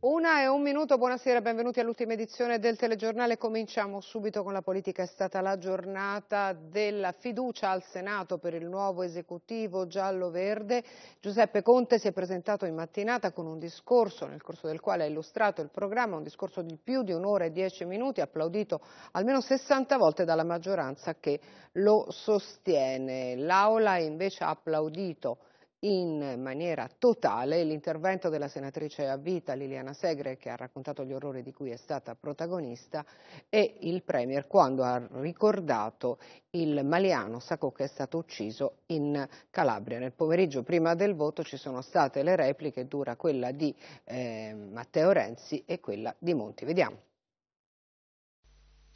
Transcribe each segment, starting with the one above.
Una e un minuto, buonasera, benvenuti all'ultima edizione del telegiornale. Cominciamo subito con la politica. È stata la giornata della fiducia al Senato per il nuovo esecutivo giallo-verde. Giuseppe Conte si è presentato in mattinata con un discorso nel corso del quale ha illustrato il programma, un discorso di più di un'ora e dieci minuti, applaudito almeno 60 volte dalla maggioranza che lo sostiene. L'Aula invece ha applaudito in maniera totale l'intervento della senatrice a vita Liliana Segre che ha raccontato gli orrori di cui è stata protagonista e il Premier quando ha ricordato il maliano Sacco che è stato ucciso in Calabria. Nel pomeriggio prima del voto ci sono state le repliche, dura quella di eh, Matteo Renzi e quella di Monti. Vediamo.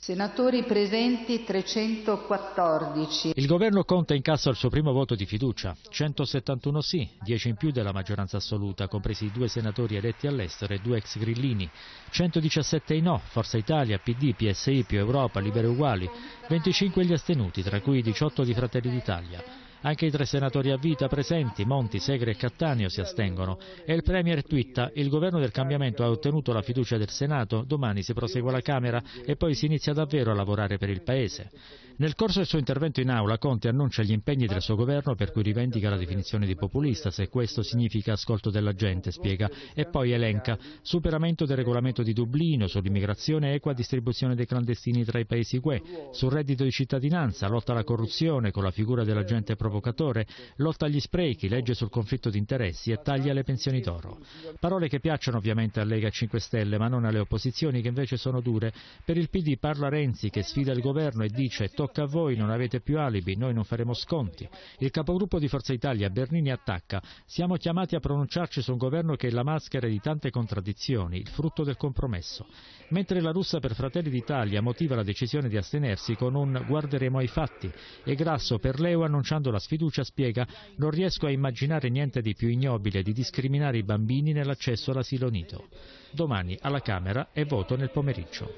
Senatori presenti 314. Il governo Conte incassa il suo primo voto di fiducia, 171 sì, 10 in più della maggioranza assoluta, compresi i due senatori eletti all'estero e due ex grillini, 117 i no, Forza Italia, PD, PSI, Più Europa, Libere Uguali, 25 gli astenuti, tra cui 18 di Fratelli d'Italia. Anche i tre senatori a vita presenti, Monti, Segre e Cattaneo, si astengono. E il Premier twitta, il governo del cambiamento ha ottenuto la fiducia del Senato, domani si prosegue la Camera e poi si inizia davvero a lavorare per il Paese. Nel corso del suo intervento in aula Conte annuncia gli impegni del suo governo per cui rivendica la definizione di populista, se questo significa ascolto della gente, spiega, e poi elenca superamento del regolamento di Dublino, sull'immigrazione equa distribuzione dei clandestini tra i paesi UE, sul reddito di cittadinanza, lotta alla corruzione con la figura dell'agente provocatore, lotta agli sprechi, legge sul conflitto di interessi e taglia alle pensioni d'oro. Parole che piacciono ovviamente a Lega 5 Stelle, ma non alle opposizioni che invece sono dure. Per il PD parla Renzi che sfida il governo e dice tocca a voi, non avete più alibi, noi non faremo sconti. Il capogruppo di Forza Italia, Bernini, attacca. Siamo chiamati a pronunciarci su un governo che è la maschera di tante contraddizioni, il frutto del compromesso. Mentre la russa per Fratelli d'Italia motiva la decisione di astenersi con un guarderemo ai fatti e Grasso per Leo annunciando la sfiducia spiega non riesco a immaginare niente di più ignobile di discriminare i bambini nell'accesso all'asilo nido. Domani alla Camera e voto nel pomeriggio.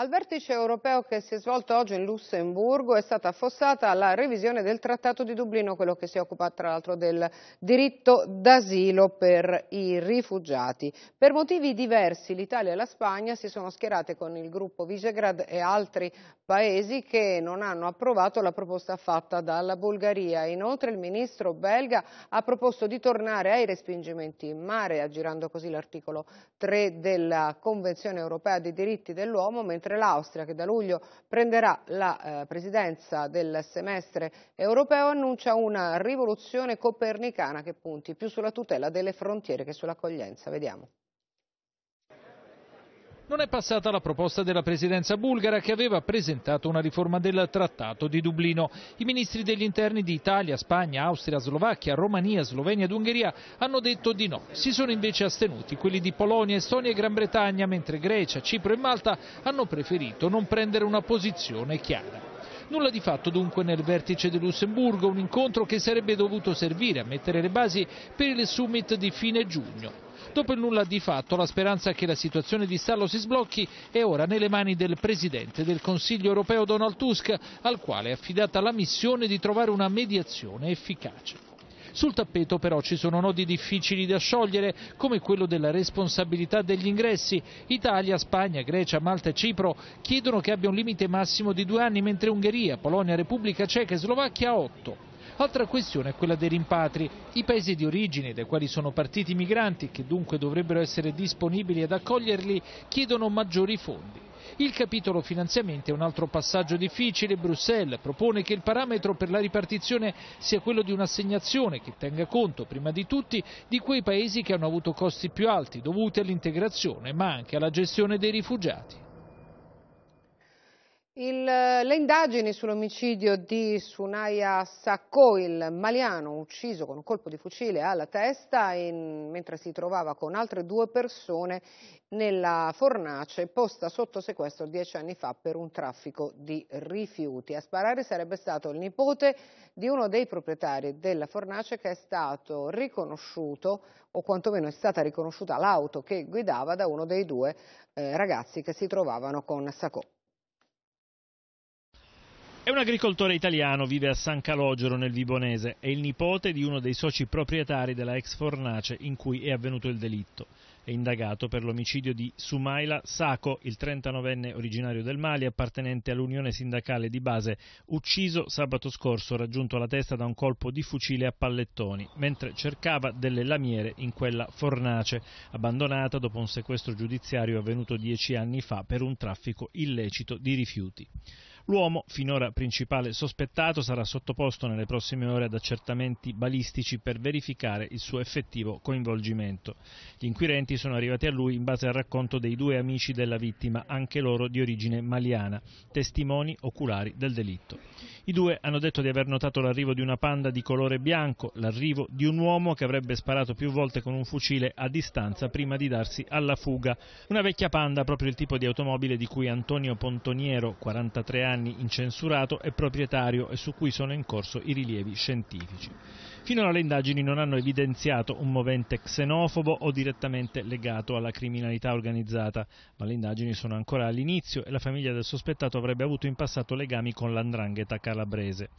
Al vertice europeo che si è svolto oggi in Lussemburgo è stata affossata la revisione del Trattato di Dublino, quello che si occupa tra l'altro del diritto d'asilo per i rifugiati. Per motivi diversi l'Italia e la Spagna si sono schierate con il gruppo Visegrad e altri paesi che non hanno approvato la proposta fatta dalla Bulgaria. Inoltre il ministro belga ha proposto di tornare ai respingimenti in mare, aggirando così l'articolo 3 della Convenzione europea dei diritti dell'uomo, mentre mentre l'Austria, che da luglio prenderà la eh, presidenza del semestre europeo, annuncia una rivoluzione copernicana che punti più sulla tutela delle frontiere che sull'accoglienza. Vediamo non è passata la proposta della presidenza bulgara che aveva presentato una riforma del trattato di Dublino. I ministri degli interni di Italia, Spagna, Austria, Slovacchia, Romania, Slovenia ed Ungheria hanno detto di no. Si sono invece astenuti quelli di Polonia, Estonia e Gran Bretagna, mentre Grecia, Cipro e Malta hanno preferito non prendere una posizione chiara. Nulla di fatto dunque nel vertice di Lussemburgo, un incontro che sarebbe dovuto servire a mettere le basi per il summit di fine giugno. Dopo il nulla di fatto, la speranza che la situazione di stallo si sblocchi è ora nelle mani del Presidente del Consiglio europeo Donald Tusk, al quale è affidata la missione di trovare una mediazione efficace. Sul tappeto però ci sono nodi difficili da sciogliere, come quello della responsabilità degli ingressi. Italia, Spagna, Grecia, Malta e Cipro chiedono che abbia un limite massimo di due anni, mentre Ungheria, Polonia, Repubblica Ceca e Slovacchia otto. Altra questione è quella dei rimpatri. I paesi di origine dai quali sono partiti i migranti, che dunque dovrebbero essere disponibili ad accoglierli, chiedono maggiori fondi. Il capitolo finanziamenti è un altro passaggio difficile. Bruxelles propone che il parametro per la ripartizione sia quello di un'assegnazione che tenga conto, prima di tutti, di quei paesi che hanno avuto costi più alti dovuti all'integrazione, ma anche alla gestione dei rifugiati. Il, eh, le indagini sull'omicidio di Sunaya Sacco, il maliano ucciso con un colpo di fucile alla testa in, mentre si trovava con altre due persone nella fornace posta sotto sequestro dieci anni fa per un traffico di rifiuti. A sparare sarebbe stato il nipote di uno dei proprietari della fornace che è stato riconosciuto o quantomeno è stata riconosciuta l'auto che guidava da uno dei due eh, ragazzi che si trovavano con Sacco. È un agricoltore italiano, vive a San Calogero nel Vibonese, è il nipote di uno dei soci proprietari della ex fornace in cui è avvenuto il delitto. È indagato per l'omicidio di Sumaila Sako, il 39enne originario del Mali, appartenente all'Unione Sindacale di Base, ucciso sabato scorso, raggiunto alla testa da un colpo di fucile a pallettoni, mentre cercava delle lamiere in quella fornace, abbandonata dopo un sequestro giudiziario avvenuto dieci anni fa per un traffico illecito di rifiuti. L'uomo, finora principale sospettato, sarà sottoposto nelle prossime ore ad accertamenti balistici per verificare il suo effettivo coinvolgimento. Gli inquirenti sono arrivati a lui in base al racconto dei due amici della vittima, anche loro di origine maliana, testimoni oculari del delitto. I due hanno detto di aver notato l'arrivo di una panda di colore bianco, l'arrivo di un uomo che avrebbe sparato più volte con un fucile a distanza prima di darsi alla fuga. Una vecchia panda, proprio il tipo di automobile di cui Antonio Pontoniero, 43 anni, anni incensurato e proprietario e su cui sono in corso i rilievi scientifici. Finora le indagini non hanno evidenziato un movente xenofobo o direttamente legato alla criminalità organizzata, ma le indagini sono ancora all'inizio e la famiglia del sospettato avrebbe avuto in passato legami con l'andrangheta calabrese.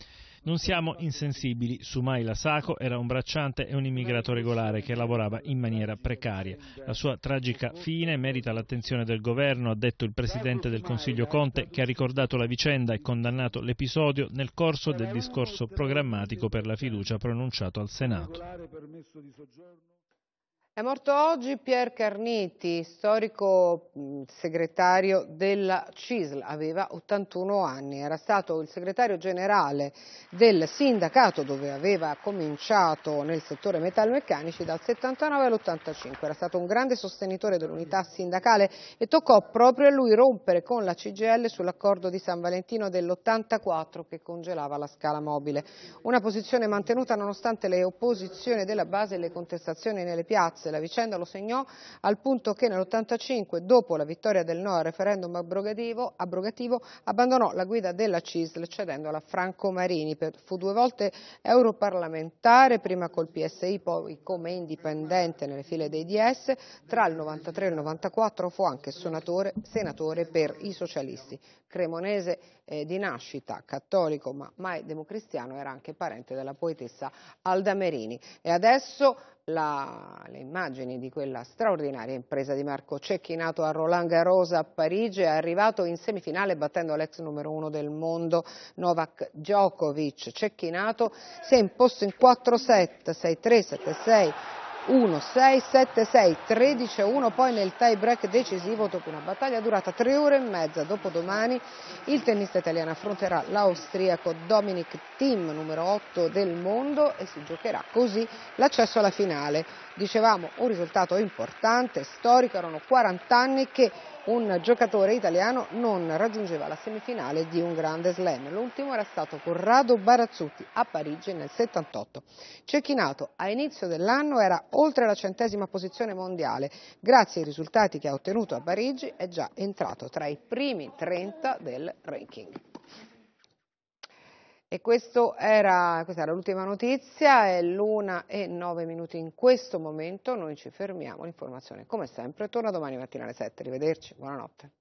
Non siamo insensibili. Sumai Sako era un bracciante e un immigrato regolare che lavorava in maniera precaria. La sua tragica fine merita l'attenzione del governo, ha detto il presidente del Consiglio Conte, che ha ricordato la vicenda e condannato l'episodio nel corso del discorso programmatico per la fiducia pronunciato al Senato. È morto oggi Pier Carniti, storico mm, segretario della CISL, aveva 81 anni, era stato il segretario generale del sindacato dove aveva cominciato nel settore metalmeccanici dal 79 all'85, era stato un grande sostenitore dell'unità sindacale e toccò proprio a lui rompere con la CGL sull'accordo di San Valentino dell'84 che congelava la scala mobile, una posizione mantenuta nonostante le opposizioni della base e le contestazioni nelle piazze mese. La vicenda lo segnò al punto che nell'85, dopo la vittoria del no al referendum abrogativo, abrogativo abbandonò la guida della CISL cedendola a Franco Marini. fu due volte europarlamentare, prima col PSI, poi come indipendente nelle file dei DS. Tra il 93 e il 94 fu anche senatore, senatore per i socialisti. Cremonese eh, di nascita, cattolico ma mai democristiano, era anche parente della poetessa Alda Merini. E adesso la, le immagini di quella straordinaria impresa di Marco Cecchi, nato a Roland Garros a Parigi, è arrivato in semifinale battendo l'ex numero uno del mondo Novak Djokovic. Cecchinato si è imposto in 4 set, 6-3, 7-6, 1, 6, 7, 6, 13 1, poi nel tie break decisivo dopo una battaglia durata 3 ore e mezza. Dopodomani il tennista italiano affronterà l'austriaco Dominic Thiem, numero 8 del mondo, e si giocherà così l'accesso alla finale. Dicevamo un risultato importante, storico, erano 40 anni che un giocatore italiano non raggiungeva la semifinale di un grande slam. L'ultimo era stato Corrado Barazzutti a Parigi nel 78. Cecchinato a inizio dell'anno era oltre la centesima posizione mondiale. Grazie ai risultati che ha ottenuto a Parigi è già entrato tra i primi 30 del ranking. E era, questa era l'ultima notizia, è l'una e nove minuti in questo momento, noi ci fermiamo, l'informazione come sempre torna domani mattina alle sette, arrivederci, buonanotte.